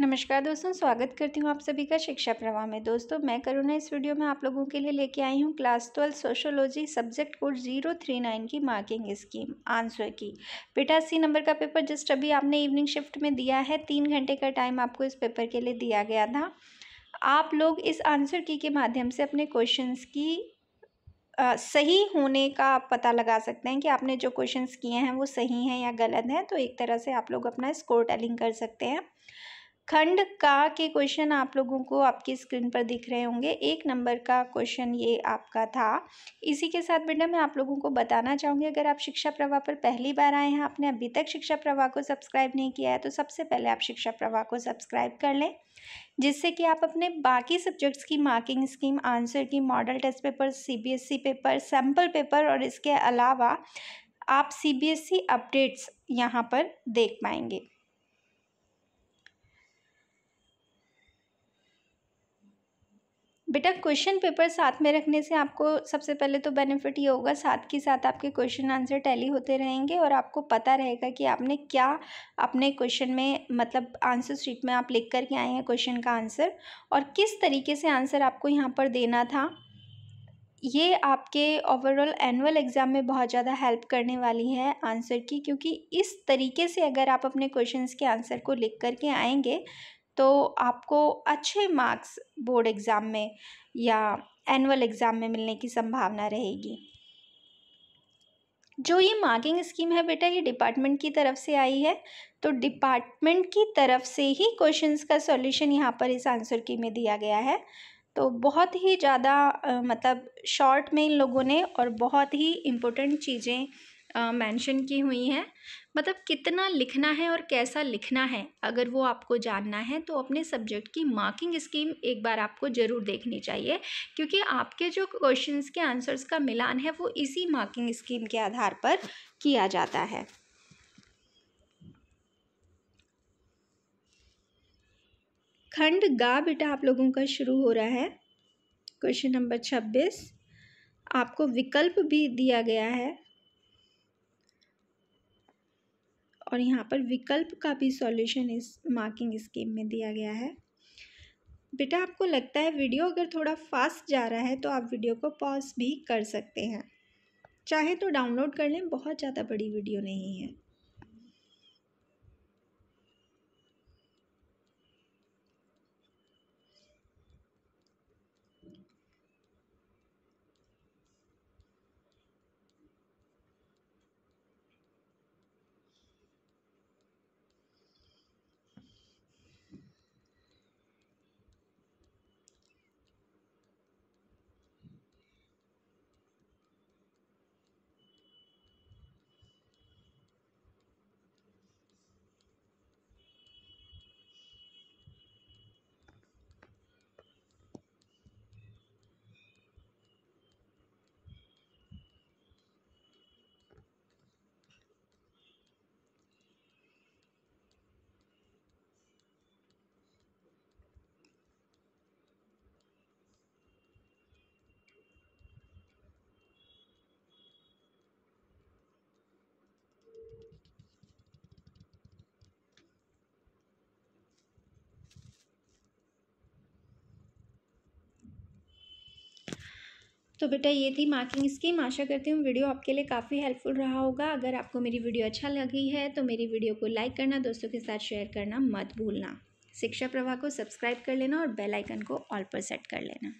नमस्कार दोस्तों स्वागत करती हूँ आप सभी का शिक्षा प्रवाह में दोस्तों मैं करुणा इस वीडियो में आप लोगों के लिए लेके आई हूँ class twelfth sociology subject code zero three nine की मार्किंग स्कीम आंसर की बेटा सी नंबर का पेपर जस्ट अभी आपने इवनिंग शिफ्ट में दिया है तीन घंटे का टाइम आपको इस पेपर के लिए दिया गया था आप लोग इस आंसर की के माध्यम से अपने क्वेश्चन की आ, सही होने का पता लगा सकते हैं कि आपने जो क्वेश्चंस किए हैं वो सही हैं या गलत हैं तो एक तरह से आप लोग अपना स्कोर टेलिंग कर सकते हैं खंड का के क्वेश्चन आप लोगों को आपकी स्क्रीन पर दिख रहे होंगे एक नंबर का क्वेश्चन ये आपका था इसी के साथ बेटा मैं आप लोगों को बताना चाहूँगी अगर आप शिक्षा प्रवाह पर पहली बार आए हैं आपने अभी तक शिक्षा प्रवाह को सब्सक्राइब नहीं किया है तो सबसे पहले आप शिक्षा प्रवाह को सब्सक्राइब कर लें जिससे कि आप अपने बाकी सब्जेक्ट्स की marking scheme answer key model test paper सी पेपर सैम्पल पेपर और इसके अलावा आप सी अपडेट्स e यहाँ पर देख पाएंगे बेटा क्वेश्चन पेपर साथ में रखने से आपको सबसे पहले तो बेनिफिट ये होगा साथ के साथ आपके क्वेश्चन आंसर टैली होते रहेंगे और आपको पता रहेगा कि आपने क्या अपने क्वेश्चन में मतलब आंसर शीट में आप लिख कर के आए हैं क्वेश्चन का आंसर और किस तरीके से आंसर आपको यहाँ पर देना था ये आपके ओवरऑल एनुअल एग्ज़ाम में बहुत ज़्यादा हेल्प करने वाली है आंसर की क्योंकि इस तरीके से अगर आप अपने क्वेश्चंस के आंसर को लिख करके आएंगे तो आपको अच्छे मार्क्स बोर्ड एग्ज़ाम में या एनुअल एग्ज़ाम में मिलने की संभावना रहेगी जो ये मार्किंग स्कीम है बेटा ये डिपार्टमेंट की तरफ से आई है तो डिपार्टमेंट की तरफ से ही क्वेश्चंस का सॉल्यूशन यहाँ पर इस आंसर की में दिया गया है तो बहुत ही ज़्यादा मतलब शॉर्ट में इन लोगों ने और बहुत ही इम्पोर्टेंट चीज़ें मेंशन की हुई हैं मतलब कितना लिखना है और कैसा लिखना है अगर वो आपको जानना है तो अपने सब्जेक्ट की मार्किंग स्कीम एक बार आपको ज़रूर देखनी चाहिए क्योंकि आपके जो क्वेश्चंस के आंसर्स का मिलान है वो इसी मार्किंग स्कीम के आधार पर किया जाता है खंड गा बेटा आप लोगों का शुरू हो रहा है क्वेश्चन नंबर छब्बीस आपको विकल्प भी दिया गया है और यहाँ पर विकल्प का भी सॉल्यूशन इस मार्किंग स्कीम में दिया गया है बेटा आपको लगता है वीडियो अगर थोड़ा फास्ट जा रहा है तो आप वीडियो को पॉज भी कर सकते हैं चाहे तो डाउनलोड कर लें बहुत ज़्यादा बड़ी वीडियो नहीं है तो बेटा ये थी मार्किंग स्कीम आशा करती हूँ वीडियो आपके लिए काफ़ी हेल्पफुल रहा होगा अगर आपको मेरी वीडियो अच्छा लगी है तो मेरी वीडियो को लाइक करना दोस्तों के साथ शेयर करना मत भूलना शिक्षा प्रवाह को सब्सक्राइब कर लेना और बेल आइकन को ऑल पर सेट कर लेना